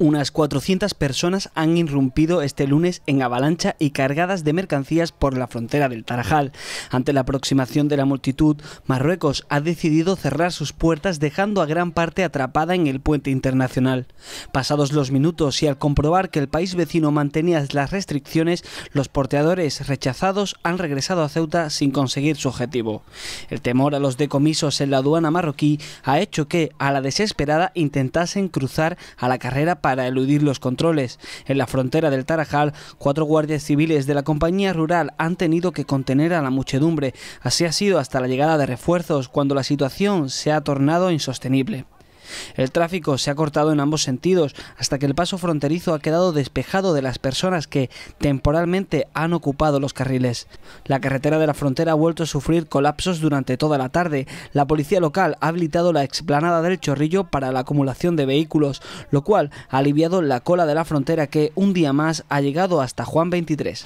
Unas 400 personas han irrumpido este lunes en avalancha y cargadas de mercancías por la frontera del Tarajal. Ante la aproximación de la multitud, Marruecos ha decidido cerrar sus puertas dejando a gran parte atrapada en el puente internacional. Pasados los minutos y al comprobar que el país vecino mantenía las restricciones, los porteadores rechazados han regresado a Ceuta sin conseguir su objetivo. El temor a los decomisos en la aduana marroquí ha hecho que, a la desesperada, intentasen cruzar a la carrera para eludir los controles. En la frontera del Tarajal, cuatro guardias civiles de la compañía rural han tenido que contener a la muchedumbre. Así ha sido hasta la llegada de refuerzos, cuando la situación se ha tornado insostenible. El tráfico se ha cortado en ambos sentidos hasta que el paso fronterizo ha quedado despejado de las personas que temporalmente han ocupado los carriles. La carretera de la frontera ha vuelto a sufrir colapsos durante toda la tarde. La policía local ha habilitado la explanada del Chorrillo para la acumulación de vehículos, lo cual ha aliviado la cola de la frontera que un día más ha llegado hasta Juan 23.